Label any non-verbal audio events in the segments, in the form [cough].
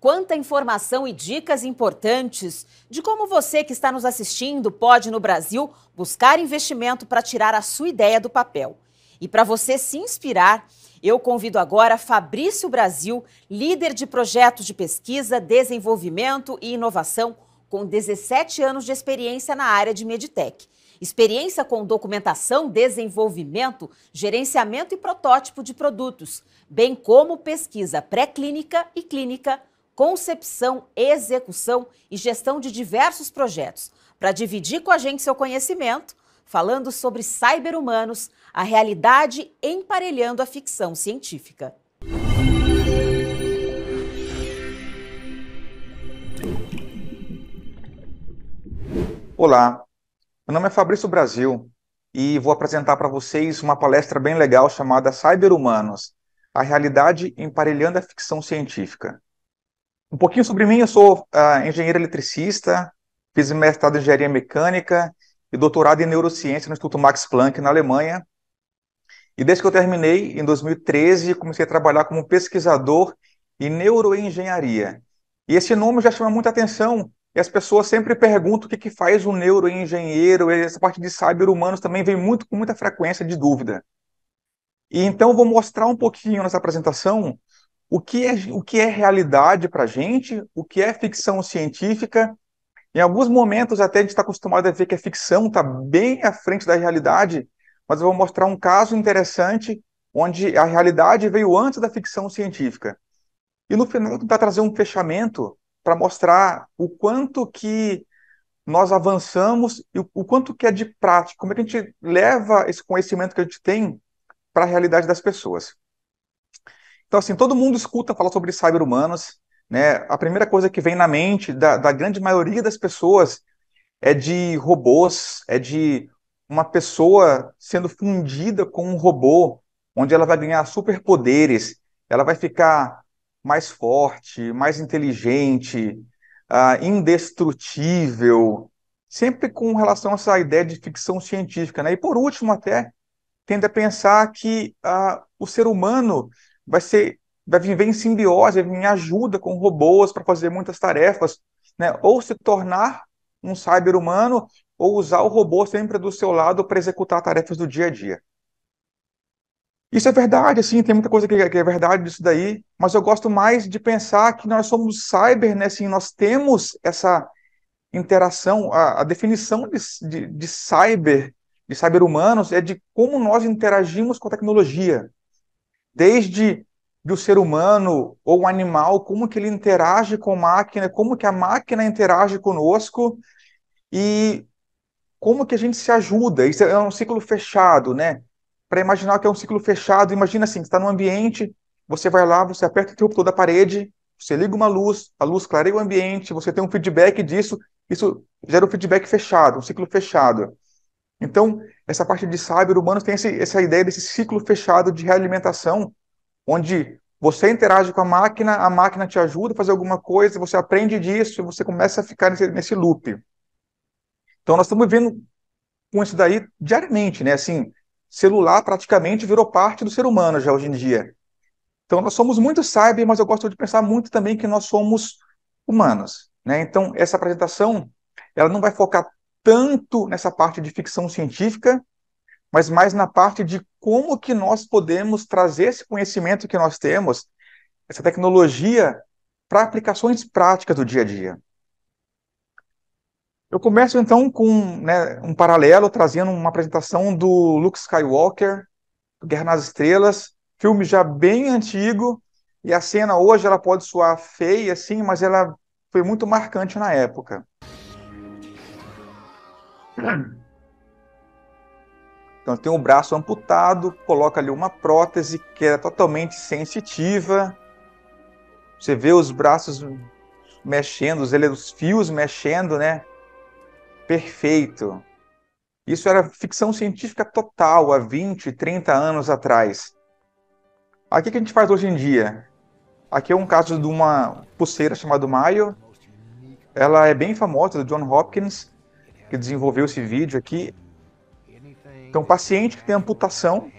Quanta informação e dicas importantes de como você que está nos assistindo pode, no Brasil, buscar investimento para tirar a sua ideia do papel. E para você se inspirar, eu convido agora Fabrício Brasil, líder de projetos de pesquisa, desenvolvimento e inovação, com 17 anos de experiência na área de Meditech. Experiência com documentação, desenvolvimento, gerenciamento e protótipo de produtos, bem como pesquisa pré-clínica e clínica concepção, execução e gestão de diversos projetos, para dividir com a gente seu conhecimento, falando sobre cyberhumanos, a realidade emparelhando a ficção científica. Olá, meu nome é Fabrício Brasil e vou apresentar para vocês uma palestra bem legal chamada Cyberhumanos, a realidade emparelhando a ficção científica. Um pouquinho sobre mim, eu sou uh, engenheiro eletricista, fiz mestrado em engenharia mecânica e doutorado em neurociência no Instituto Max Planck, na Alemanha. E desde que eu terminei, em 2013, comecei a trabalhar como pesquisador em neuroengenharia. E esse nome já chama muita atenção, e as pessoas sempre perguntam o que, que faz um neuroengenheiro, e essa parte de cyber humanos também vem muito com muita frequência de dúvida. E então vou mostrar um pouquinho nessa apresentação o que é, o que é realidade para a gente, o que é ficção científica. Em alguns momentos, até a gente está acostumado a ver que a ficção está bem à frente da realidade, mas eu vou mostrar um caso interessante onde a realidade veio antes da ficção científica. E no final, vou tentar trazer um fechamento para mostrar o quanto que nós avançamos e o quanto que é de prática, como é que a gente leva esse conhecimento que a gente tem para a realidade das pessoas. Então, assim, todo mundo escuta falar sobre cyber-humanos, né? A primeira coisa que vem na mente da, da grande maioria das pessoas é de robôs, é de uma pessoa sendo fundida com um robô, onde ela vai ganhar superpoderes, ela vai ficar mais forte, mais inteligente, uh, indestrutível, sempre com relação a essa ideia de ficção científica. Né? E por último, até, tende a pensar que uh, o ser humano vai ser vai viver em simbiose, vai vir em ajuda com robôs para fazer muitas tarefas, né? Ou se tornar um cyber humano ou usar o robô sempre do seu lado para executar tarefas do dia a dia. Isso é verdade, assim, tem muita coisa que é verdade disso daí, mas eu gosto mais de pensar que nós somos cyber, né? Assim, nós temos essa interação, a, a definição de, de, de cyber, de cyber humanos, é de como nós interagimos com a tecnologia, desde do ser humano ou animal, como que ele interage com a máquina, como que a máquina interage conosco e como que a gente se ajuda. Isso é um ciclo fechado, né? Para imaginar que é um ciclo fechado, imagina assim, está num ambiente, você vai lá, você aperta o interruptor da parede, você liga uma luz, a luz clareia o ambiente, você tem um feedback disso, isso gera um feedback fechado, um ciclo fechado. Então, essa parte de cyber humano tem esse, essa ideia desse ciclo fechado de realimentação, onde você interage com a máquina, a máquina te ajuda a fazer alguma coisa, você aprende disso e você começa a ficar nesse, nesse loop. Então, nós estamos vivendo com isso daí diariamente, né? Assim, celular praticamente virou parte do ser humano já hoje em dia. Então, nós somos muito cyber, mas eu gosto de pensar muito também que nós somos humanos. Né? Então, essa apresentação ela não vai focar tanto nessa parte de ficção científica, mas mais na parte de como que nós podemos trazer esse conhecimento que nós temos, essa tecnologia, para aplicações práticas do dia a dia. Eu começo então com né, um paralelo, trazendo uma apresentação do Luke Skywalker, Guerra nas Estrelas, filme já bem antigo, e a cena hoje ela pode soar feia, assim, mas ela foi muito marcante na época. Então tem o braço amputado, coloca ali uma prótese que é totalmente sensitiva. Você vê os braços mexendo, os, fios mexendo, né? Perfeito. Isso era ficção científica total há 20, 30 anos atrás. Aqui que a gente faz hoje em dia? Aqui é um caso de uma pulseira chamada Mayo. Ela é bem famosa, do John Hopkins que desenvolveu esse vídeo aqui. Então, paciente que tem amputação,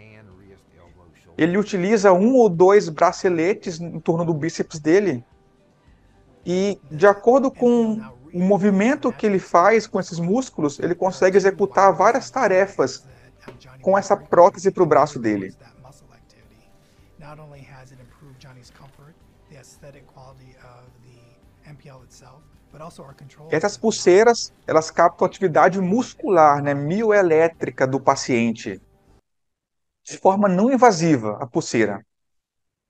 ele utiliza um ou dois braceletes em torno do bíceps dele e, de acordo com o movimento que ele faz com esses músculos, ele consegue executar várias tarefas com essa prótese para o braço dele. Johnny's comfort, the aesthetic quality of the MPL itself, essas pulseiras, elas captam atividade muscular, né, mioelétrica do paciente, de forma não invasiva, a pulseira.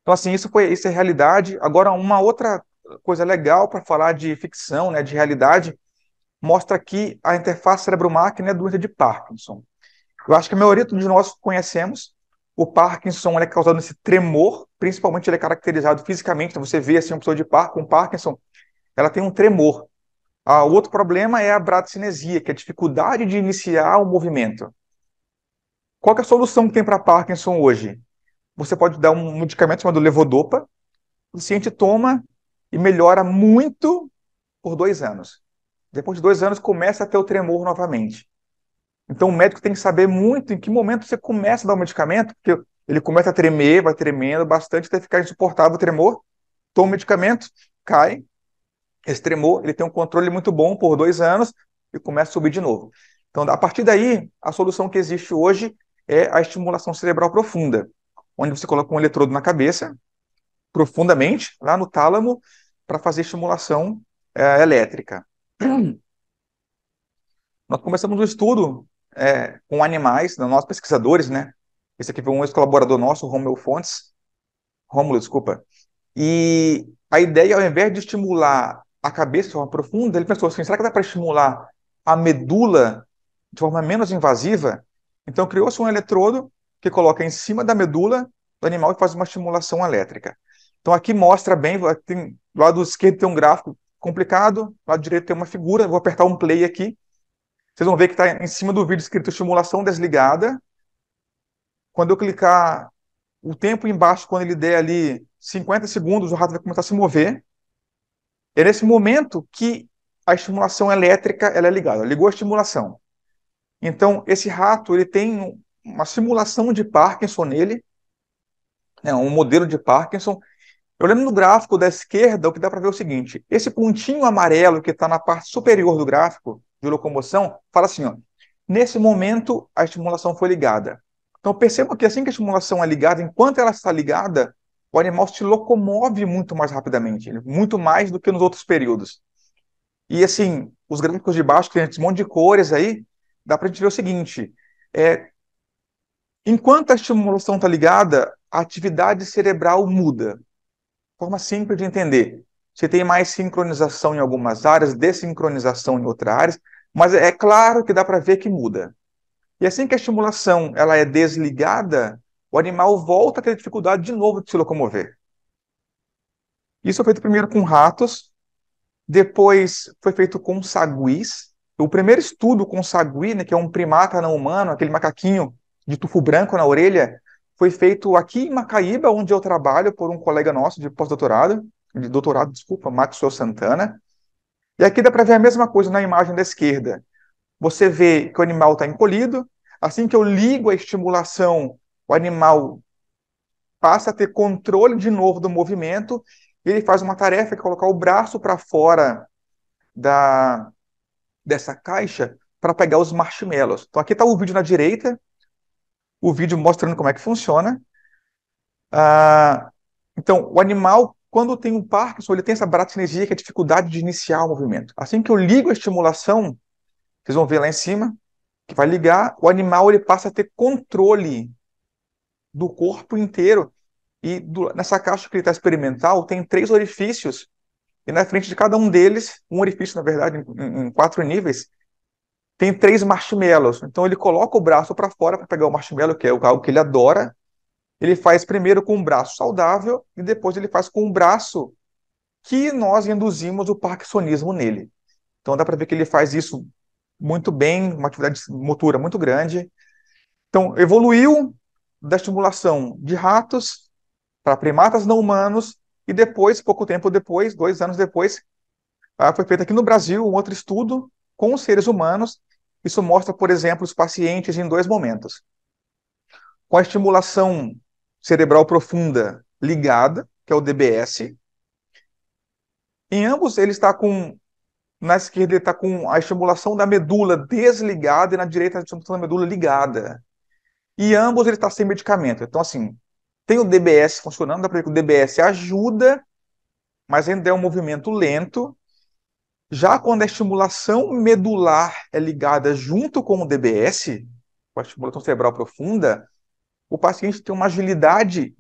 Então, assim, isso foi isso é realidade. Agora, uma outra coisa legal para falar de ficção, né, de realidade, mostra aqui a interface cérebro-máquina do é doença de Parkinson. Eu acho que a maioria de nós conhecemos. O Parkinson é causado nesse tremor, principalmente ele é caracterizado fisicamente. Então você vê assim, uma pessoa de par, com Parkinson, ela tem um tremor. Ah, outro problema é a bradicinesia, que é a dificuldade de iniciar o movimento. Qual é a solução que tem para Parkinson hoje? Você pode dar um medicamento chamado levodopa, o paciente toma e melhora muito por dois anos. Depois de dois anos, começa a ter o tremor novamente. Então, o médico tem que saber muito em que momento você começa a dar o medicamento, porque ele começa a tremer, vai tremendo bastante até ficar insuportável o tremor, toma o medicamento, cai, extremou, ele tem um controle muito bom por dois anos e começa a subir de novo. Então, a partir daí, a solução que existe hoje é a estimulação cerebral profunda, onde você coloca um eletrodo na cabeça, profundamente, lá no tálamo, para fazer estimulação é, elétrica. [clears throat] Nós começamos um estudo é, com animais, né, nós pesquisadores, né? Esse aqui foi um ex-colaborador nosso, Romulo Fontes. Romulo, desculpa. E a ideia, ao invés de estimular a cabeça de forma profunda, ele pensou assim: será que dá para estimular a medula de forma menos invasiva? Então criou-se um eletrodo que coloca em cima da medula do animal e faz uma estimulação elétrica. Então aqui mostra bem, tem, do lado esquerdo tem um gráfico complicado, do lado direito tem uma figura, vou apertar um play aqui. Vocês vão ver que está em cima do vídeo escrito estimulação desligada. Quando eu clicar o tempo embaixo, quando ele der ali 50 segundos, o rato vai começar a se mover. É nesse momento que a estimulação elétrica ela é ligada. Ligou a estimulação. Então, esse rato ele tem uma simulação de Parkinson nele, né, um modelo de Parkinson. Eu lembro no gráfico da esquerda, o que dá para ver é o seguinte: esse pontinho amarelo que está na parte superior do gráfico de locomoção, fala assim, ó, nesse momento a estimulação foi ligada. Então percebam que assim que a estimulação é ligada, enquanto ela está ligada, o animal se locomove muito mais rapidamente, muito mais do que nos outros períodos. E assim, os gráficos de baixo, que tem um monte de cores aí, dá para a gente ver o seguinte: é, enquanto a estimulação está ligada, a atividade cerebral muda. Forma simples de entender. Você tem mais sincronização em algumas áreas, desincronização em outras áreas, mas é claro que dá para ver que muda. E assim que a estimulação ela é desligada, o animal volta a ter dificuldade de novo de se locomover. Isso foi é feito primeiro com ratos, depois foi feito com saguis. O primeiro estudo com sagui, né, que é um primata não humano, aquele macaquinho de tufo branco na orelha, foi feito aqui em Macaíba, onde eu trabalho, por um colega nosso de pós-doutorado, de doutorado, desculpa, Maxwell Santana. E aqui dá para ver a mesma coisa na imagem da esquerda. Você vê que o animal está encolhido, assim que eu ligo a estimulação o animal passa a ter controle de novo do movimento, ele faz uma tarefa que é colocar o braço para fora da, dessa caixa para pegar os marshmallows. Então aqui está o vídeo na direita, o vídeo mostrando como é que funciona. Ah, então o animal, quando tem um Parkinson, ele tem essa baratinesia, que é a dificuldade de iniciar o movimento. Assim que eu ligo a estimulação, vocês vão ver lá em cima, que vai ligar, o animal ele passa a ter controle do corpo inteiro. E do, nessa caixa que está experimental tem três orifícios. E na frente de cada um deles, um orifício, na verdade, em, em quatro níveis, tem três marshmallows. Então ele coloca o braço para fora para pegar o marshmallow, que é algo que ele adora. Ele faz primeiro com um braço saudável e depois ele faz com um braço que nós induzimos o parkinsonismo nele. Então dá para ver que ele faz isso muito bem, uma atividade motora muito grande. Então evoluiu da estimulação de ratos para primatas não humanos, e depois, pouco tempo depois, dois anos depois, ah, foi feito aqui no Brasil um outro estudo com os seres humanos. Isso mostra, por exemplo, os pacientes em dois momentos. Com a estimulação cerebral profunda ligada, que é o DBS. Em ambos, ele está com. Na esquerda, ele está com a estimulação da medula desligada e na direita, a estimulação da medula ligada. E ambos ele está sem medicamento. Então, assim, tem o DBS funcionando, dá para ver que o DBS ajuda, mas ainda é um movimento lento. Já quando a estimulação medular é ligada junto com o DBS, com a estimulação cerebral profunda, o paciente tem uma agilidade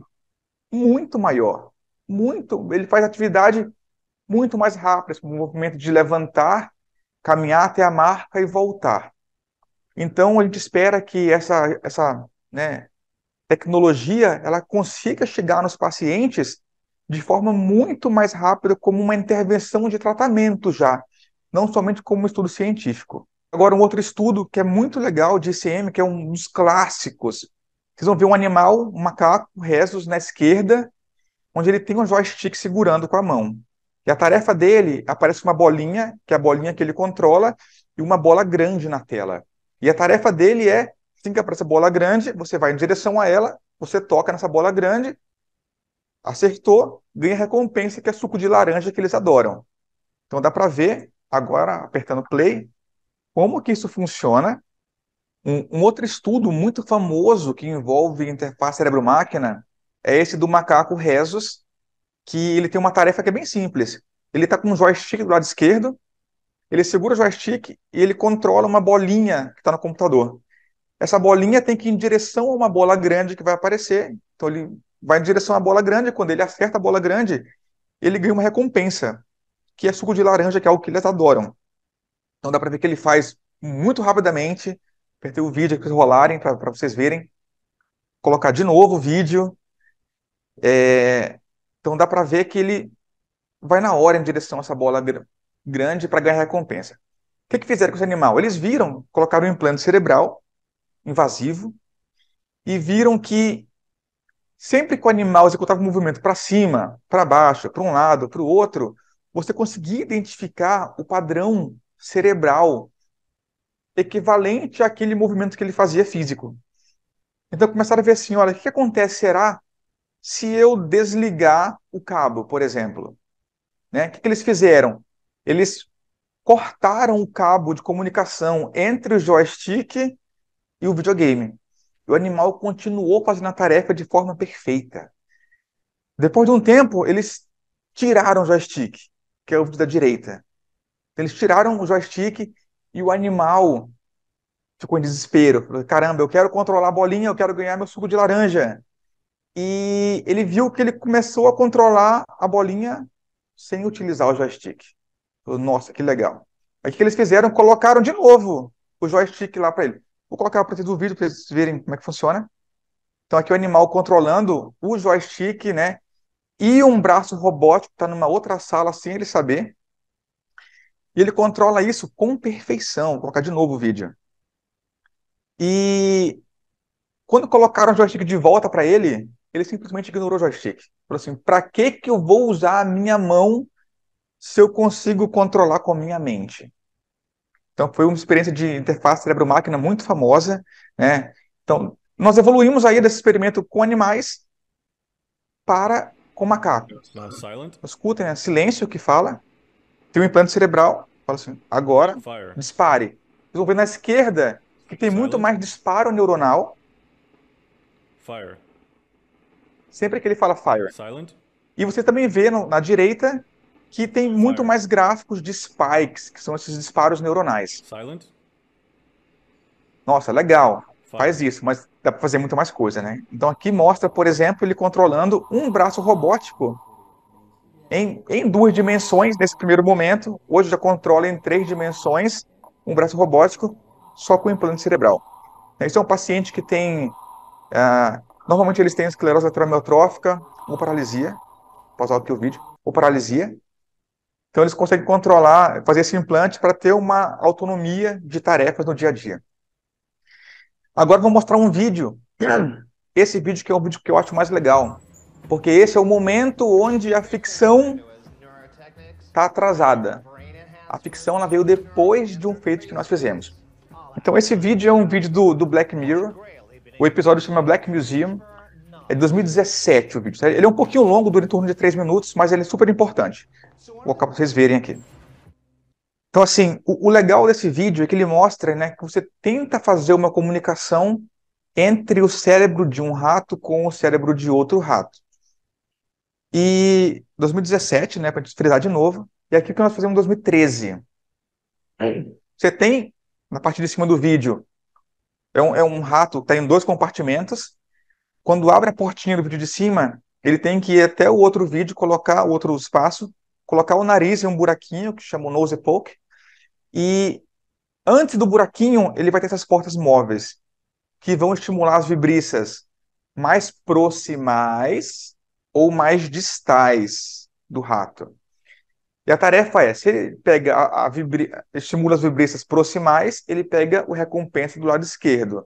muito maior. Muito, ele faz atividade muito mais rápida, esse movimento de levantar, caminhar até a marca e voltar. Então, a gente espera que essa, essa né, tecnologia ela consiga chegar nos pacientes de forma muito mais rápida, como uma intervenção de tratamento já, não somente como um estudo científico. Agora, um outro estudo que é muito legal de ICM, que é um dos clássicos. Vocês vão ver um animal, um macaco, rezos na esquerda, onde ele tem um joystick segurando com a mão. E a tarefa dele aparece uma bolinha, que é a bolinha que ele controla, e uma bola grande na tela. E a tarefa dele é: fica é para essa bola grande, você vai em direção a ela, você toca nessa bola grande, acertou, ganha recompensa que é suco de laranja que eles adoram. Então dá para ver, agora apertando play, como que isso funciona. Um, um outro estudo muito famoso que envolve interface cérebro-máquina é esse do macaco Rezos, que ele tem uma tarefa que é bem simples. Ele está com um joystick do lado esquerdo, ele segura o joystick e ele controla uma bolinha que está no computador. Essa bolinha tem que ir em direção a uma bola grande que vai aparecer. Então ele vai em direção à bola grande. Quando ele acerta a bola grande, ele ganha uma recompensa, que é suco de laranja, que é algo que eles adoram. Então dá para ver que ele faz muito rapidamente. Apertei o vídeo aqui para rolarem, para vocês verem. Colocar de novo o vídeo. É... Então dá para ver que ele vai na hora em direção a essa bola grande grande para ganhar recompensa. O que, que fizeram com esse animal? Eles viram, colocaram um implante cerebral invasivo e viram que sempre que o animal executava um movimento para cima, para baixo, para um lado, para o outro, você conseguia identificar o padrão cerebral equivalente àquele movimento que ele fazia físico. Então começaram a ver assim, olha, o que acontecerá se eu desligar o cabo, por exemplo? Né? O que, que eles fizeram? eles cortaram o cabo de comunicação entre o joystick e o videogame. E o animal continuou fazendo a tarefa de forma perfeita. Depois de um tempo, eles tiraram o joystick, que é o da direita. Eles tiraram o joystick e o animal ficou em desespero. Caramba, eu quero controlar a bolinha, eu quero ganhar meu suco de laranja. E ele viu que ele começou a controlar a bolinha sem utilizar o joystick. Nossa, que legal. Aí o que eles fizeram? Colocaram de novo o joystick lá para ele. Vou colocar para vocês o vídeo para vocês verem como é que funciona. Então aqui o animal controlando o joystick, né? E um braço robótico está numa outra sala sem ele saber. E ele controla isso com perfeição. Vou colocar de novo o vídeo. E quando colocaram o joystick de volta para ele, ele simplesmente ignorou o joystick. Falou assim: para que, que eu vou usar a minha mão se eu consigo controlar com a minha mente. Então, foi uma experiência de interface cérebro-máquina muito famosa. Né? Então, nós evoluímos aí desse experimento com animais para com macacos. Uhum. Escutem, né? silêncio que fala. Tem um implante cerebral, fala assim, agora, Fire. dispare. Vocês vão ver na esquerda que tem Silent. muito mais disparo neuronal. Fire. Sempre que ele fala fire. Silent. E você também vê no, na direita que tem muito mais gráficos de spikes, que são esses disparos neuronais. Silent? Nossa, legal. Fire. Faz isso, mas dá para fazer muito mais coisa, né? Então aqui mostra, por exemplo, ele controlando um braço robótico em, em duas dimensões nesse primeiro momento. Hoje já controla em três dimensões um braço robótico só com implante cerebral. Então, isso é um paciente que tem. Uh, normalmente eles têm esclerose lateral amiotrófica ou paralisia. Posso usar aqui o vídeo. Ou paralisia. Então, eles conseguem controlar, fazer esse implante para ter uma autonomia de tarefas no dia a dia. Agora, vou mostrar um vídeo. [clears throat] Esse vídeo que é o vídeo que eu acho mais legal, porque esse é o momento onde a ficção está atrasada. A ficção ela veio depois de um feito que nós fizemos. Então, esse vídeo é um vídeo do, do Black Mirror. O episódio se chama Black Museum. É de 2017 o vídeo. Ele é um pouquinho longo, dura em torno de 3 minutos, mas ele é super importante. Vou colocar para vocês verem aqui. Então, assim, o, o, legal desse vídeo é que ele mostra né, que você tenta fazer uma comunicação entre o cérebro de um rato com o cérebro de outro rato. E 2017, né, para frisar de novo, e aqui que nós fazemos em 2013. Você tem, na parte de cima do vídeo, é um, é um rato que está em dois compartimentos. Quando abre a portinha do vídeo de cima, ele tem que ir até o outro vídeo, colocar o outro espaço colocar o nariz em um buraquinho que chama nose poke, e antes do buraquinho ele vai ter essas portas móveis que vão estimular as vibriças mais proximais ou mais distais do rato. E a tarefa é, se ele pega a, a vibri... estimula as vibriças proximais, ele pega o recompensa do lado esquerdo.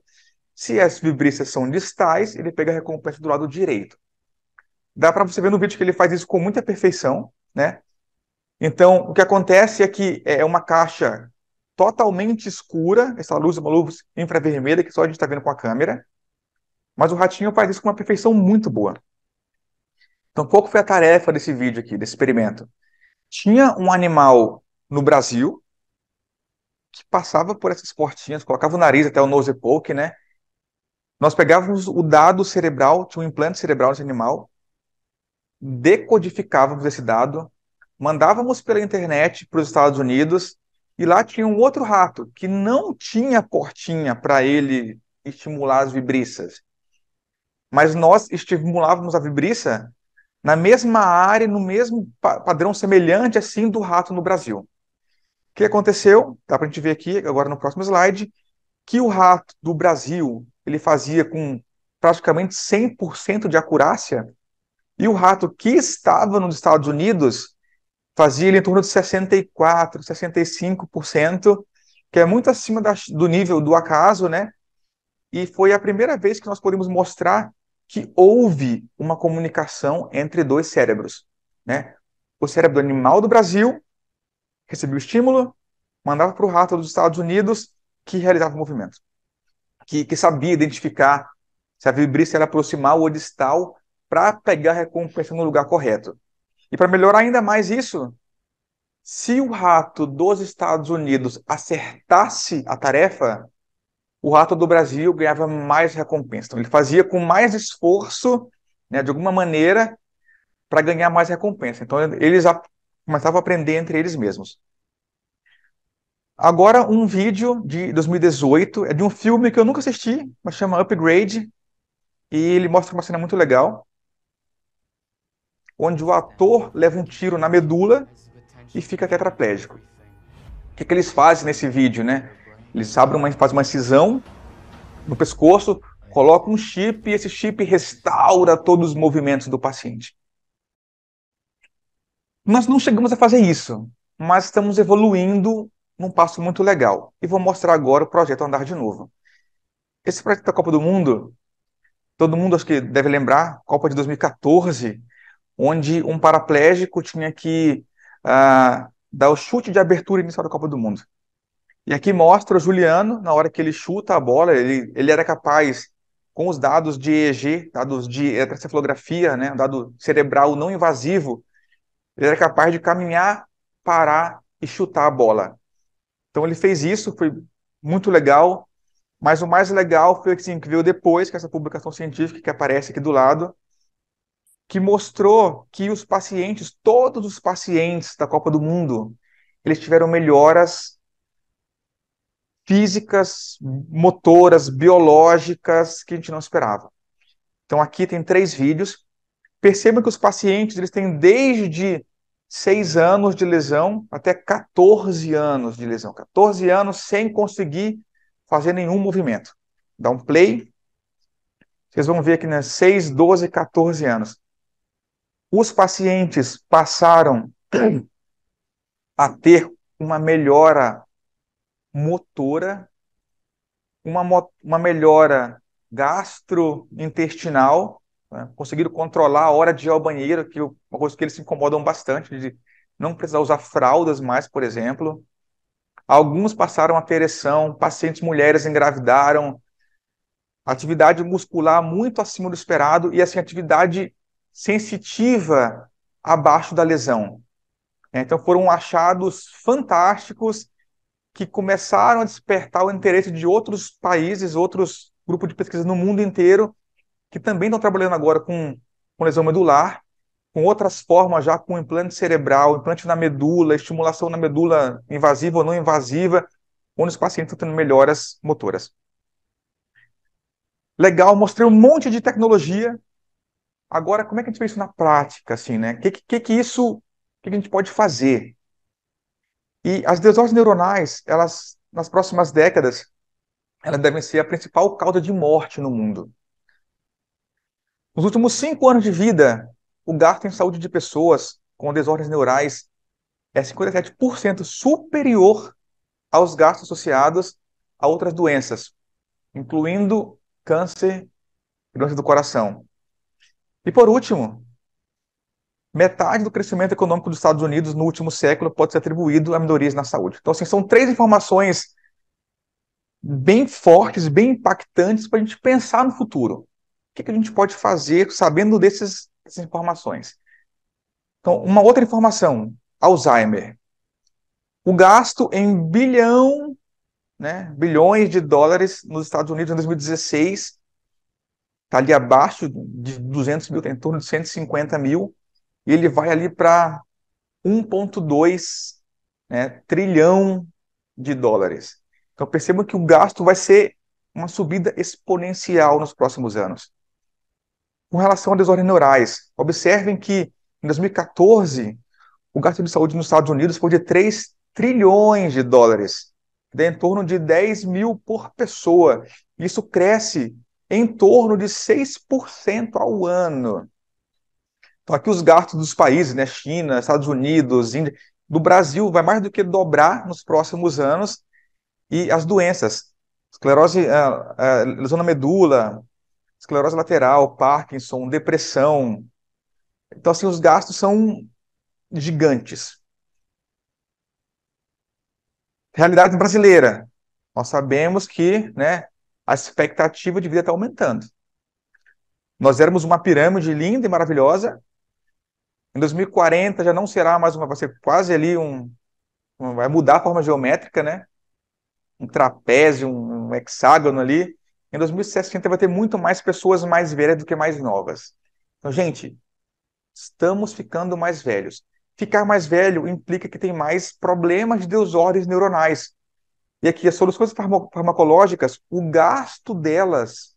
Se as vibriças são distais, ele pega a recompensa do lado direito. Dá para você ver no vídeo que ele faz isso com muita perfeição, né? Então, o que acontece é que é uma caixa totalmente escura, essa luz é uma luz infravermelha que só a gente está vendo com a câmera, mas o ratinho faz isso com uma perfeição muito boa. Então, qual foi a tarefa desse vídeo aqui, desse experimento? Tinha um animal no Brasil que passava por essas portinhas, colocava o nariz até o nose poke, né? Nós pegávamos o dado cerebral, tinha um implante cerebral desse animal, decodificávamos esse dado, mandávamos pela internet para os Estados Unidos e lá tinha um outro rato que não tinha portinha para ele estimular as vibriças. Mas nós estimulávamos a vibriça na mesma área, no mesmo padrão semelhante assim do rato no Brasil. O que aconteceu? Dá para a gente ver aqui agora no próximo slide que o rato do Brasil ele fazia com praticamente 100% de acurácia e o rato que estava nos Estados Unidos fazia ele em torno de 64, 65%, que é muito acima da, do nível do acaso, né? E foi a primeira vez que nós podemos mostrar que houve uma comunicação entre dois cérebros, né? O cérebro animal do Brasil recebia o estímulo, mandava para o rato dos Estados Unidos, que realizava o movimento, que, que sabia identificar se a vibrista era proximal ou distal para pegar a recompensa no lugar correto. E para melhorar ainda mais isso, se o rato dos Estados Unidos acertasse a tarefa, o rato do Brasil ganhava mais recompensa. Então, ele fazia com mais esforço, né, de alguma maneira, para ganhar mais recompensa. Então, eles começavam a aprender entre eles mesmos. Agora, um vídeo de 2018 é de um filme que eu nunca assisti, mas chama Upgrade, e ele mostra uma cena muito legal onde o ator leva um tiro na medula e fica tetraplégico. O que, que eles fazem nesse vídeo, né? Eles abrem uma, fazem uma cisão no pescoço, colocam um chip e esse chip restaura todos os movimentos do paciente. Nós não chegamos a fazer isso, mas estamos evoluindo num passo muito legal. E vou mostrar agora o projeto Andar de Novo. Esse projeto da Copa do Mundo, todo mundo acho que deve lembrar, Copa de 2014, onde um paraplégico tinha que ah, dar o chute de abertura inicial da Copa do Mundo. E aqui mostra o Juliano, na hora que ele chuta a bola, ele, ele era capaz, com os dados de EEG, dados de eletrocefalografia, né, dado cerebral não invasivo, ele era capaz de caminhar, parar e chutar a bola. Então ele fez isso, foi muito legal, mas o mais legal foi assim, que veio depois, que essa publicação científica que aparece aqui do lado, que mostrou que os pacientes, todos os pacientes da Copa do Mundo, eles tiveram melhoras físicas, motoras, biológicas que a gente não esperava. Então aqui tem três vídeos. Percebam que os pacientes eles têm desde 6 anos de lesão até 14 anos de lesão. 14 anos sem conseguir fazer nenhum movimento. Dá um play. Vocês vão ver aqui, né? 6, 12, 14 anos os pacientes passaram a ter uma melhora motora, uma, mo uma melhora gastrointestinal, né? conseguiram controlar a hora de ir ao banheiro, que é uma coisa que eles se incomodam bastante, de não precisar usar fraldas mais, por exemplo. Alguns passaram a ter ereção, pacientes mulheres engravidaram, atividade muscular muito acima do esperado e assim atividade sensitiva abaixo da lesão. É, então foram achados fantásticos que começaram a despertar o interesse de outros países, outros grupos de pesquisa no mundo inteiro, que também estão trabalhando agora com, com lesão medular, com outras formas já, com implante cerebral, implante na medula, estimulação na medula invasiva ou não invasiva, onde os pacientes estão tendo melhoras motoras. Legal, mostrei um monte de tecnologia, Agora, como é que a gente vê isso na prática, assim, né? O que, que, que isso, que a gente pode fazer? E as desordens neuronais, elas, nas próximas décadas, elas devem ser a principal causa de morte no mundo. Nos últimos cinco anos de vida, o gasto em saúde de pessoas com desordens neurais é 57% superior aos gastos associados a outras doenças, incluindo câncer e doença do coração. E por último, metade do crescimento econômico dos Estados Unidos no último século pode ser atribuído a minorias na saúde. Então, assim, são três informações bem fortes, bem impactantes para a gente pensar no futuro. O que, que a gente pode fazer sabendo desses, dessas informações? Então, uma outra informação: Alzheimer. O gasto em bilhão, né, bilhões de dólares nos Estados Unidos em 2016 está ali abaixo de 200 mil, tem tá em torno de 150 mil, e ele vai ali para 1,2 né, trilhão de dólares. Então perceba que o gasto vai ser uma subida exponencial nos próximos anos. Com relação a desordens neurais, observem que em 2014 o gasto de saúde nos Estados Unidos foi de 3 trilhões de dólares, em torno de 10 mil por pessoa. Isso cresce em torno de 6% ao ano. Então, aqui os gastos dos países, né, China, Estados Unidos, Índia, do Brasil, vai mais do que dobrar nos próximos anos. E as doenças, esclerose, ah, ah, lesão na medula, esclerose lateral, Parkinson, depressão. Então, assim, os gastos são gigantes. Realidade brasileira. Nós sabemos que, né, a expectativa de vida está aumentando. Nós éramos uma pirâmide linda e maravilhosa. Em 2040 já não será mais uma, vai ser quase ali um, um vai mudar a forma geométrica, né? Um trapézio, um, um hexágono ali. Em 2060 vai ter muito mais pessoas mais velhas do que mais novas. Então, gente, estamos ficando mais velhos. Ficar mais velho implica que tem mais problemas de desordens neuronais, e aqui, as soluções farmacológicas, o gasto delas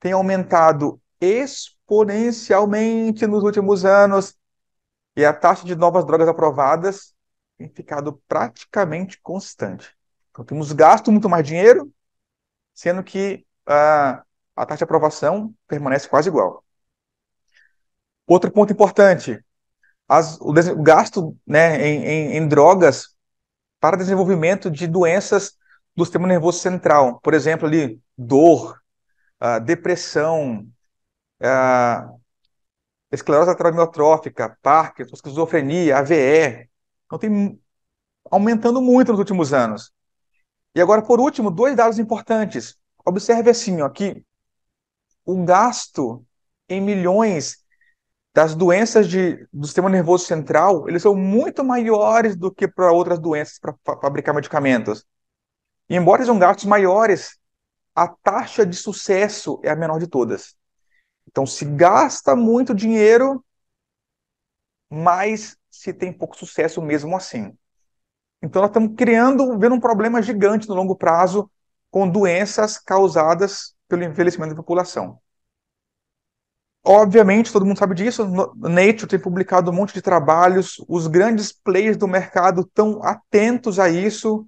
tem aumentado exponencialmente nos últimos anos e a taxa de novas drogas aprovadas tem ficado praticamente constante. Então, temos gasto muito mais dinheiro, sendo que uh, a taxa de aprovação permanece quase igual. Outro ponto importante, as, o, gasto né, em, em, em drogas para desenvolvimento de doenças do sistema nervoso central, por exemplo, ali dor, uh, depressão, uh, esclerose lateral amiotrófica, Parkinson, esquizofrenia, AVE. Então tem aumentando muito nos últimos anos. E agora, por último, dois dados importantes. Observe assim, ó, que o gasto em milhões das doenças de, do sistema nervoso central, eles são muito maiores do que para outras doenças para fabricar medicamentos. E embora sejam gastos maiores, a taxa de sucesso é a menor de todas. Então, se gasta muito dinheiro, mas se tem pouco sucesso mesmo assim. Então, nós estamos criando, vendo um problema gigante no longo prazo com doenças causadas pelo envelhecimento da população. Obviamente, todo mundo sabe disso. Nature tem publicado um monte de trabalhos. Os grandes players do mercado estão atentos a isso.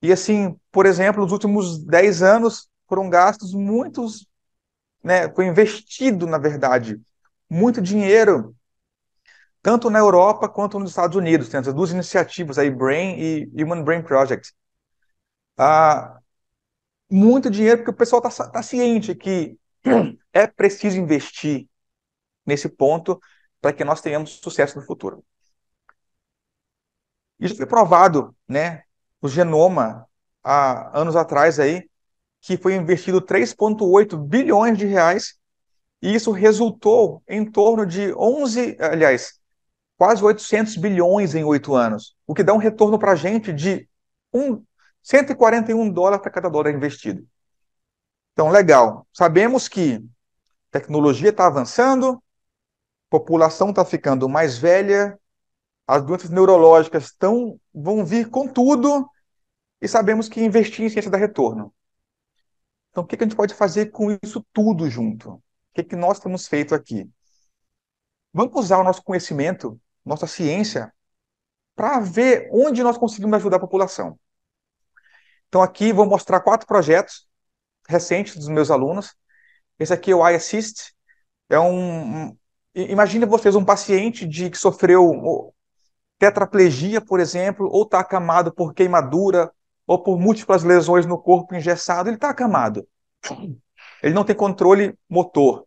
E, assim, por exemplo, nos últimos 10 anos foram gastos muitos. Né, foi investido, na verdade, muito dinheiro, tanto na Europa quanto nos Estados Unidos. Tem essas duas iniciativas aí, Brain e Human Brain Project. Ah, muito dinheiro, porque o pessoal está tá ciente que é preciso investir nesse ponto para que nós tenhamos sucesso no futuro. Isso foi provado, né, no genoma há anos atrás aí, que foi investido 3.8 bilhões de reais e isso resultou em torno de 11, aliás, quase 800 bilhões em oito anos, o que dá um retorno para a gente de um, 141 dólares para cada dólar investido. Então, legal. Sabemos que tecnologia está avançando, população está ficando mais velha, as doenças neurológicas tão, vão vir com tudo, e sabemos que investir em ciência dá retorno. Então, o que, que a gente pode fazer com isso tudo junto? O que, que nós temos feito aqui? Vamos usar o nosso conhecimento, nossa ciência, para ver onde nós conseguimos ajudar a população. Então, aqui vou mostrar quatro projetos recente dos meus alunos. Esse aqui é o iAssist. É um, um imagine vocês um paciente de que sofreu tetraplegia, por exemplo, ou está acamado por queimadura ou por múltiplas lesões no corpo engessado, ele está acamado. Ele não tem controle motor.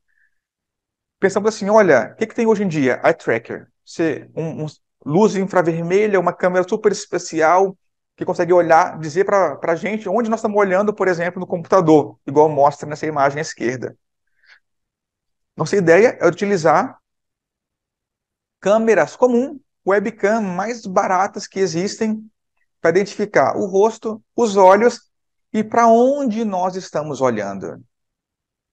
Pensamos assim, olha, o que, que tem hoje em dia? Eye tracker. Você, um, um, luz infravermelha, uma câmera super especial, que consegue olhar, dizer para a gente onde nós estamos olhando, por exemplo, no computador, igual mostra nessa imagem à esquerda. Nossa ideia é utilizar câmeras comum, webcam mais baratas que existem, para identificar o rosto, os olhos e para onde nós estamos olhando.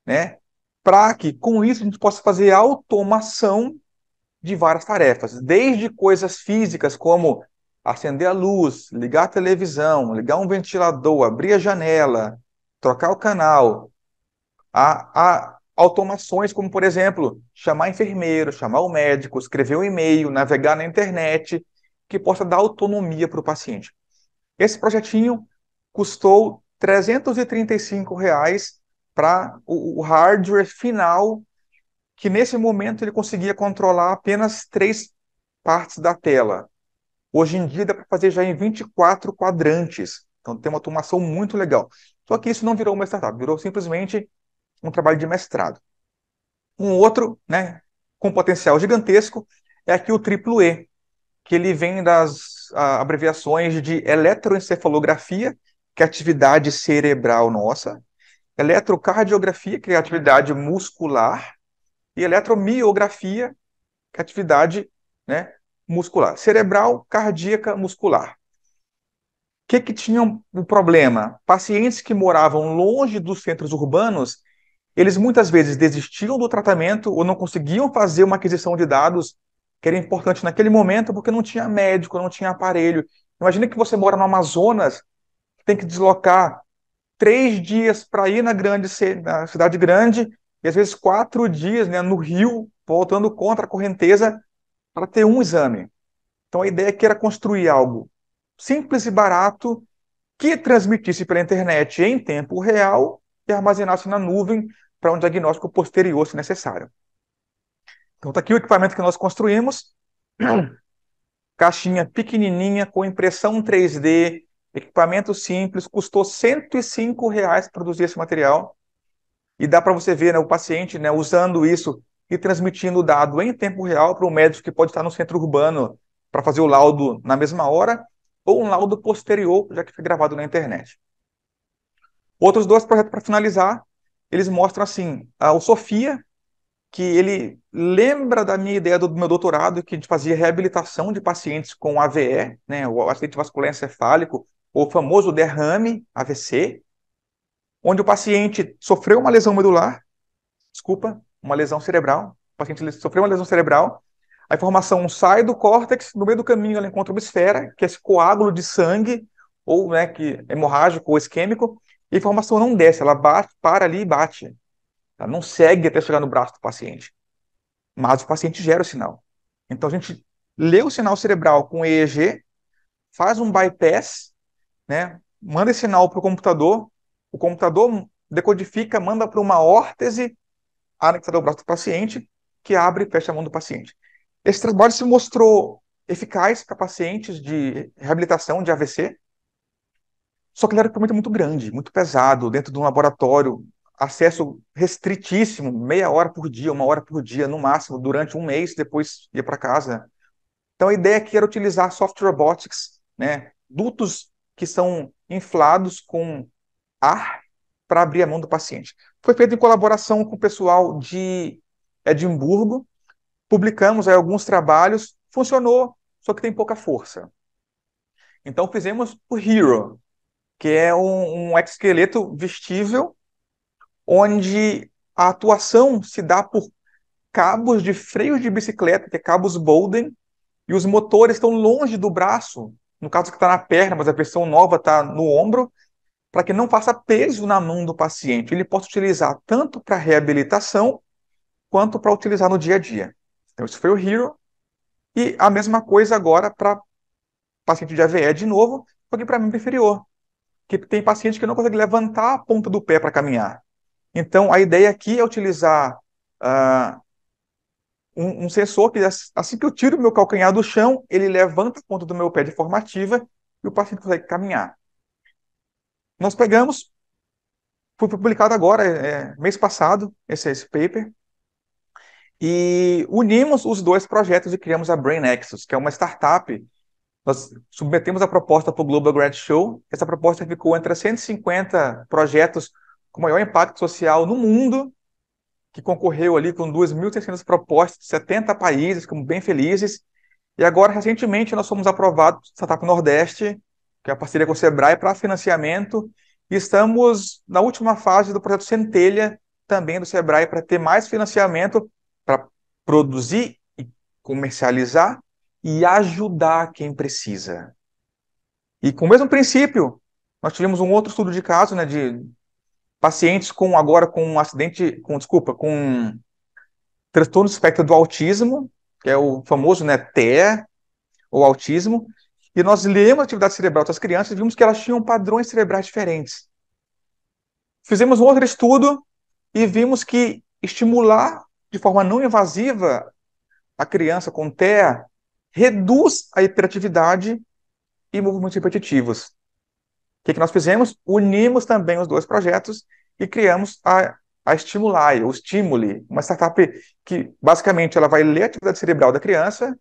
Né? Para que com isso a gente possa fazer automação de várias tarefas, desde coisas físicas como acender a luz, ligar a televisão, ligar um ventilador, abrir a janela, trocar o canal. Há, há automações como, por exemplo, chamar enfermeiro, chamar o médico, escrever um e-mail, navegar na internet, que possa dar autonomia para o paciente. Esse projetinho custou R$ 335 reais para o, o hardware final, que nesse momento ele conseguia controlar apenas três partes da tela Hoje em dia dá para fazer já em 24 quadrantes. Então tem uma automação muito legal. Só que isso não virou uma startup, virou simplesmente um trabalho de mestrado. Um outro, né, com potencial gigantesco, é aqui o triplo E, que ele vem das a, abreviações de eletroencefalografia, que é atividade cerebral nossa, eletrocardiografia, que é atividade muscular, e eletromiografia, que é atividade né, muscular, cerebral, cardíaca, muscular. O que, que tinha o um problema? Pacientes que moravam longe dos centros urbanos, eles muitas vezes desistiam do tratamento ou não conseguiam fazer uma aquisição de dados que era importante naquele momento porque não tinha médico, não tinha aparelho. Imagina que você mora no Amazonas, tem que deslocar três dias para ir na, grande, na cidade grande e às vezes quatro dias né, no rio, voltando contra a correnteza para ter um exame. Então a ideia que era construir algo simples e barato que transmitisse pela internet em tempo real e armazenasse na nuvem para um diagnóstico posterior, se necessário. Então está aqui o equipamento que nós construímos. [clears throat] Caixinha pequenininha com impressão 3D, equipamento simples, custou 105 reais produzir esse material. E dá para você ver né, o paciente né, usando isso e transmitindo o dado em tempo real para um médico que pode estar no centro urbano para fazer o laudo na mesma hora, ou um laudo posterior, já que foi gravado na internet. Outros dois projetos para finalizar, eles mostram assim, o Sofia, que ele lembra da minha ideia do meu doutorado, que a gente fazia reabilitação de pacientes com AVE, né, o acidente vascular encefálico, o famoso derrame, AVC, onde o paciente sofreu uma lesão medular, desculpa, uma lesão cerebral. O paciente sofreu uma lesão cerebral, a informação sai do córtex, no meio do caminho ela encontra uma esfera, que é esse coágulo de sangue, ou né, que é hemorrágico ou isquêmico, e a informação não desce, ela bate, para ali e bate. Ela não segue até chegar no braço do paciente. Mas o paciente gera o sinal. Então a gente lê o sinal cerebral com EEG, faz um bypass, né, manda esse sinal para o computador, o computador decodifica, manda para uma órtese anexada ao braço do paciente, que abre e fecha a mão do paciente. Esse trabalho se mostrou eficaz para pacientes de reabilitação de AVC, só que ele era um equipamento muito grande, muito pesado, dentro de um laboratório, acesso restritíssimo, meia hora por dia, uma hora por dia no máximo, durante um mês, depois ia para casa. Então a ideia aqui era utilizar soft robotics, né, dutos que são inflados com ar para abrir a mão do paciente. Foi feito em colaboração com o pessoal de Edimburgo, publicamos aí alguns trabalhos, funcionou, só que tem pouca força. Então fizemos o Hero, que é um, um esqueleto vestível, onde a atuação se dá por cabos de freios de bicicleta, que é cabos Bolden, e os motores estão longe do braço, no caso que está na perna, mas a versão nova está no ombro, para que não faça peso na mão do paciente. Ele possa utilizar tanto para reabilitação quanto para utilizar no dia a dia. Então, isso foi o Hero. E a mesma coisa agora para paciente de AVE de novo, só que para mim inferior. Que tem paciente que não consegue levantar a ponta do pé para caminhar. Então, a ideia aqui é utilizar uh, um, um, sensor que, assim que eu tiro meu calcanhar do chão, ele levanta a ponta do meu pé de formativa e o paciente consegue caminhar. Nós pegamos, foi publicado agora, é, é, mês passado, esse, esse paper, e unimos os dois projetos e criamos a Brain Nexus, que é uma startup. Nós submetemos a proposta para o Global Grad Show. Essa proposta ficou entre 150 projetos com maior impacto social no mundo, que concorreu ali com 2.600 propostas de 70 países, como bem felizes. E agora, recentemente, nós fomos aprovados Startup Nordeste que é a parceria com o Sebrae para financiamento. estamos na última fase do projeto Centelha, também do Sebrae, para ter mais financiamento para produzir e comercializar e ajudar quem precisa. E com o mesmo princípio, nós tivemos um outro estudo de caso, né, de pacientes com agora com um acidente, com desculpa, com transtorno do espectro do autismo, que é o famoso, né, TE, ou autismo, e nós lemos a atividade cerebral das crianças e vimos que elas tinham padrões cerebrais diferentes. Fizemos um outro estudo e vimos que estimular de forma não invasiva a criança com TEA reduz a hiperatividade e movimentos repetitivos. O que, que nós fizemos? Unimos também os dois projetos e criamos a, a Estimulai, ou Stimuli, uma startup que basicamente ela vai ler a atividade cerebral da criança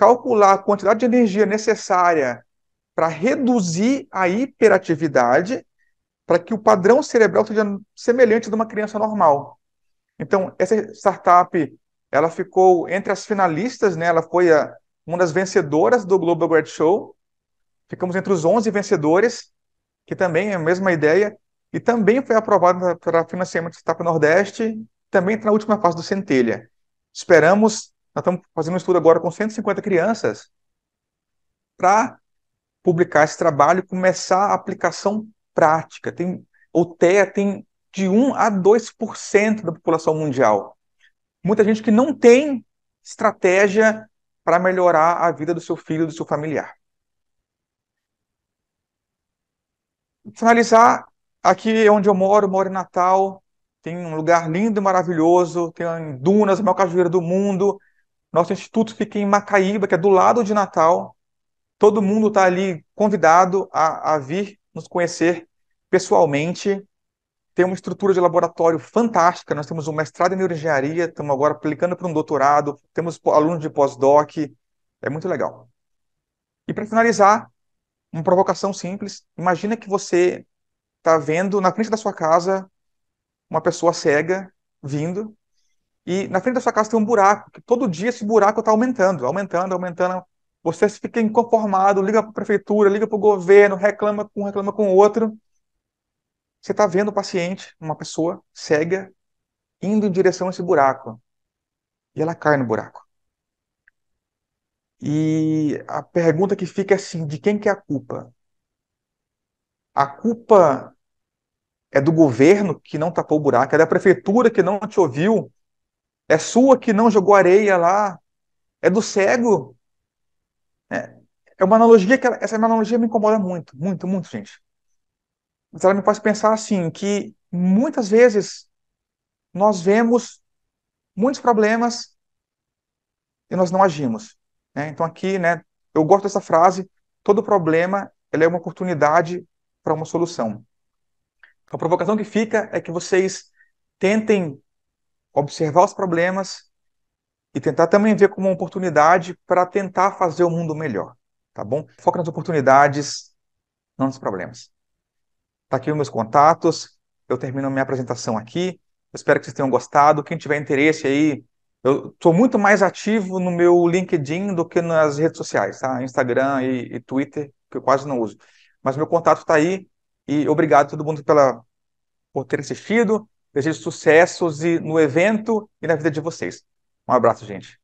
calcular a quantidade de energia necessária para reduzir a hiperatividade para que o padrão cerebral seja semelhante a de uma criança normal. Então, essa startup, ela ficou entre as finalistas, né? Ela foi a, uma das vencedoras do Global Grad Show. Ficamos entre os 11 vencedores, que também é a mesma ideia, e também foi aprovada para financiamento da Startup Nordeste, também está na última fase do Centelha. Esperamos nós estamos fazendo um estudo agora com 150 crianças para publicar esse trabalho, e começar a aplicação prática. Tem, TEA tem de 1 a 2% da população mundial. Muita gente que não tem estratégia para melhorar a vida do seu filho, do seu familiar. Finalizar, aqui é onde eu moro, moro em Natal, tem um lugar lindo, maravilhoso, tem dunas, a é maior cachoeira do mundo, nosso instituto fica em Macaíba, que é do lado de Natal. Todo mundo está ali convidado a, a vir nos conhecer pessoalmente. Tem uma estrutura de laboratório fantástica. Nós temos um mestrado em neuroengenharia, estamos agora aplicando para um doutorado, temos alunos de pós-doc. É muito legal. E para finalizar, uma provocação simples. Imagina que você está vendo na frente da sua casa uma pessoa cega vindo e na frente da sua casa tem um buraco, que todo dia esse buraco está aumentando, aumentando, aumentando. Você fica inconformado, liga para a prefeitura, liga para o governo, reclama com um, reclama com o outro. Você está vendo o paciente, uma pessoa cega, indo em direção a esse buraco. E ela cai no buraco. E a pergunta que fica é assim, de quem que é a culpa? A culpa é do governo que não tapou o buraco, é da prefeitura que não te ouviu, é sua que não jogou areia lá? É do cego? É, é uma analogia que ela, essa analogia me incomoda muito, muito, muito, gente. Mas ela me faz pensar assim que muitas vezes nós vemos muitos problemas e nós não agimos. Né? Então aqui, né? Eu gosto dessa frase. Todo problema é uma oportunidade para uma solução. A provocação que fica é que vocês tentem observar os problemas e tentar também ver como uma oportunidade para tentar fazer o mundo melhor, tá bom? Foca nas oportunidades, não nos problemas. Tá aqui os meus contatos, eu termino minha apresentação aqui. Eu espero que vocês tenham gostado. Quem tiver interesse aí, eu estou muito mais ativo no meu LinkedIn do que nas redes sociais, tá? Instagram e, e Twitter, que eu quase não uso. Mas meu contato está aí e obrigado a todo mundo pela, por ter assistido. Desejo sucessos e no evento e na vida de vocês. Um abraço, gente.